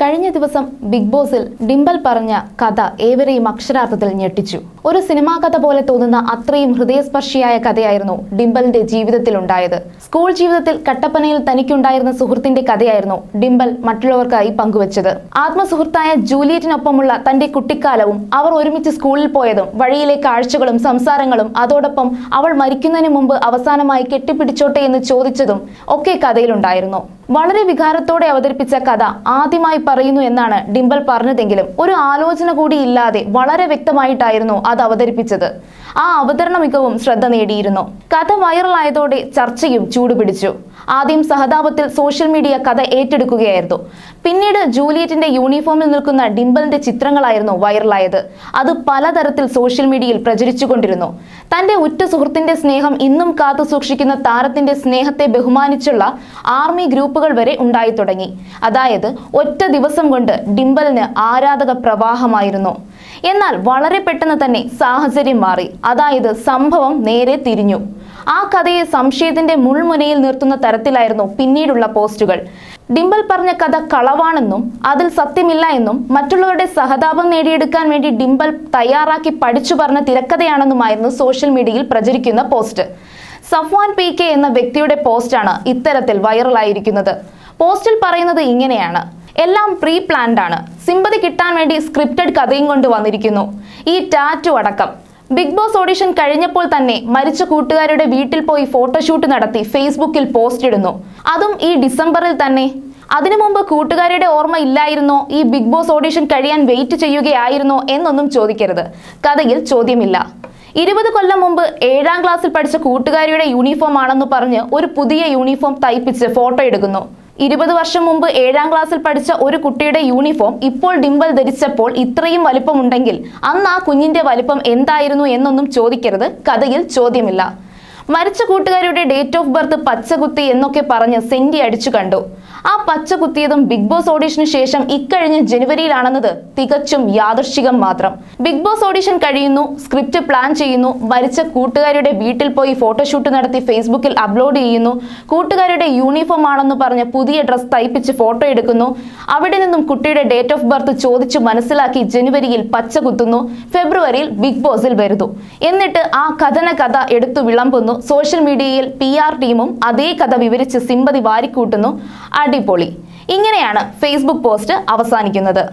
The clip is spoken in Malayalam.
കഴിഞ്ഞ ദിവസം ബിഗ് ബോസിൽ ഡിംബൽ പറഞ്ഞ കഥ ഏവരെയും അക്ഷരാർത്ഥത്തിൽ ഞെട്ടിച്ചു ഒരു സിനിമാ കഥ പോലെ തോന്നുന്ന അത്രയും ഹൃദയസ്പർശിയായ കഥയായിരുന്നു ഡിംബലിന്റെ ഉണ്ടായത് സ്കൂൾ ജീവിതത്തിൽ കട്ടപ്പനയിൽ തനിക്കുണ്ടായിരുന്ന സുഹൃത്തിന്റെ കഥയായിരുന്നു ഡിംബൽ മറ്റുള്ളവർക്കായി പങ്കുവച്ചത് ആത്മസുഹൃത്തായ ജൂലിയറ്റിനൊപ്പമുള്ള തന്റെ കുട്ടിക്കാലവും അവർ ഒരുമിച്ച് സ്കൂളിൽ പോയതും വഴിയിലെ കാഴ്ചകളും സംസാരങ്ങളും അതോടൊപ്പം അവൾ മരിക്കുന്നതിന് മുമ്പ് അവസാനമായി കെട്ടിപ്പിടിച്ചോട്ടെ എന്ന് ചോദിച്ചതും ഒക്കെ കഥയിലുണ്ടായിരുന്നു വളരെ വികാരത്തോടെ അവതരിപ്പിച്ച കഥ ആദ്യമായി പറയുന്നു എന്നാണ് ഡിംബൽ പറഞ്ഞതെങ്കിലും ഒരു ആലോചന കൂടി ഇല്ലാതെ വളരെ വ്യക്തമായിട്ടായിരുന്നു അത് അവതരിപ്പിച്ചത് ആ അവതരണ മികവും ശ്രദ്ധ നേടിയിരുന്നു കഥ വൈറലായതോടെ ചർച്ചയും ചൂടുപിടിച്ചു ആദ്യം സഹതാപത്തിൽ സോഷ്യൽ മീഡിയ കഥ ഏറ്റെടുക്കുകയായിരുന്നു പിന്നീട് ജൂലിയറ്റിന്റെ യൂണിഫോമിൽ നിൽക്കുന്ന ഡിംബലിന്റെ ചിത്രങ്ങളായിരുന്നു വൈറലായത് അത് പലതരത്തിൽ സോഷ്യൽ മീഡിയയിൽ പ്രചരിച്ചുകൊണ്ടിരുന്നു തന്റെ ഉറ്റ സുഹൃത്തിന്റെ സ്നേഹം ഇന്നും കാത്തു സൂക്ഷിക്കുന്ന താരത്തിന്റെ സ്നേഹത്തെ ബഹുമാനിച്ചുള്ള ആർമി ഗ്രൂപ്പുകൾ വരെ ഉണ്ടായി തുടങ്ങി അതായത് ഒറ്റ ദിവസം കൊണ്ട് ഡിംബലിന് ആരാധക പ്രവാഹമായിരുന്നു എന്നാൽ വളരെ പെട്ടെന്ന് തന്നെ സാഹചര്യം മാറി അതായത് സംഭവം നേരെ തിരിഞ്ഞു ആ കഥയെ സംശയത്തിന്റെ മുൾമുനയിൽ നിർത്തുന്ന തരത്തിലായിരുന്നു പിന്നീടുള്ള പോസ്റ്റുകൾ ഡിംബൽ പറഞ്ഞ കഥ കളവാണെന്നും അതിൽ സത്യമില്ല എന്നും മറ്റുള്ളവരുടെ സഹതാപം നേടിയെടുക്കാൻ വേണ്ടി ഡിംബൽ തയ്യാറാക്കി പഠിച്ചു പറഞ്ഞ തിരക്കഥയാണെന്നുമായിരുന്നു സോഷ്യൽ മീഡിയയിൽ പ്രചരിക്കുന്ന പോസ്റ്റ് സഫ്വാൻ പി കെ എന്ന വ്യക്തിയുടെ പോസ്റ്റാണ് ഇത്തരത്തിൽ വൈറലായിരിക്കുന്നത് പോസ്റ്റിൽ പറയുന്നത് ഇങ്ങനെയാണ് എല്ലാം പ്രീ പ്ലാൻഡ് ആണ് സിമ്പതി കിട്ടാൻ വേണ്ടി സ്ക്രിപ്റ്റഡ് കഥയും കൊണ്ട് വന്നിരിക്കുന്നു ഈ ടാറ്റു അടക്കം ബിഗ് ബോസ് ഓഡിഷൻ കഴിഞ്ഞപ്പോൾ തന്നെ മരിച്ച കൂട്ടുകാരുടെ വീട്ടിൽ പോയി ഫോട്ടോഷൂട്ട് നടത്തി ഫേസ്ബുക്കിൽ പോസ്റ്റ് ഇടുന്നു അതും ഈ ഡിസംബറിൽ തന്നെ അതിനു മുമ്പ് കൂട്ടുകാരുടെ ഓർമ്മ ഇല്ലായിരുന്നോ ഈ ബിഗ് ബോസ് ഓഡിഷൻ കഴിയാൻ വെയിറ്റ് ചെയ്യുകയായിരുന്നോ എന്നൊന്നും ചോദിക്കരുത് കഥയിൽ ചോദ്യമില്ല ഇരുപത് കൊല്ലം മുമ്പ് ഏഴാം ക്ലാസ്സിൽ പഠിച്ച കൂട്ടുകാരിയുടെ യൂണിഫോം ആണെന്ന് പറഞ്ഞ് ഒരു പുതിയ യൂണിഫോം തയ്പ്പിച്ച് ഫോട്ടോ എടുക്കുന്നു ഇരുപത് വർഷം മുമ്പ് ഏഴാം ക്ലാസ്സിൽ പഠിച്ച ഒരു കുട്ടിയുടെ യൂണിഫോം ഇപ്പോൾ ഡിംബൽ ധരിച്ചപ്പോൾ ഇത്രയും വലിപ്പമുണ്ടെങ്കിൽ അന്ന് ആ കുഞ്ഞിന്റെ വലിപ്പം എന്തായിരുന്നു എന്നൊന്നും ചോദിക്കരുത് കഥയിൽ ചോദ്യമില്ല മരിച്ച കൂട്ടുകാരുടെ ഡേറ്റ് ഓഫ് ബർത്ത് പച്ചകുത്തി എന്നൊക്കെ പറഞ്ഞ് സെന്റി അടിച്ചു കണ്ടു ആ പച്ച കുത്തിയതും ബിഗ് ബോസ് ഓഡീഷന് ശേഷം ഇക്കഴിഞ്ഞ ജനുവരിയിലാണെന്നത് തികച്ചും യാദർശികം മാത്രം ബിഗ് ബോസ് ഓഡീഷൻ കഴിയുന്നു സ്ക്രിപ്റ്റ് പ്ലാൻ ചെയ്യുന്നു മരിച്ച കൂട്ടുകാരുടെ വീട്ടിൽ പോയി ഫോട്ടോഷൂട്ട് നടത്തി ഫേസ്ബുക്കിൽ അപ്ലോഡ് ചെയ്യുന്നു കൂട്ടുകാരുടെ യൂണിഫോം ആണെന്ന് പറഞ്ഞ് പുതിയ ഡ്രസ് തയ്പ്പിച്ച് ഫോട്ടോ എടുക്കുന്നു അവിടെ നിന്നും കുട്ടിയുടെ ഡേറ്റ് ഓഫ് ബർത്ത് ചോദിച്ചു മനസ്സിലാക്കി ജനുവരിയിൽ പച്ച കുത്തുന്നു ഫെബ്രുവരിയിൽ ബിഗ് ബോസിൽ വരുന്നു എന്നിട്ട് ആ കഥന കഥ എടുത്തു വിളമ്പുന്നു സോഷ്യൽ മീഡിയയിൽ പി ടീമും അതേ കഥ വിവരിച്ച് സിമ്പതി വാരിക്കൂട്ടുന്നു അടിപൊളി ഇങ്ങനെയാണ് ഫേസ്ബുക്ക് പോസ്റ്റ് അവസാനിക്കുന്നത്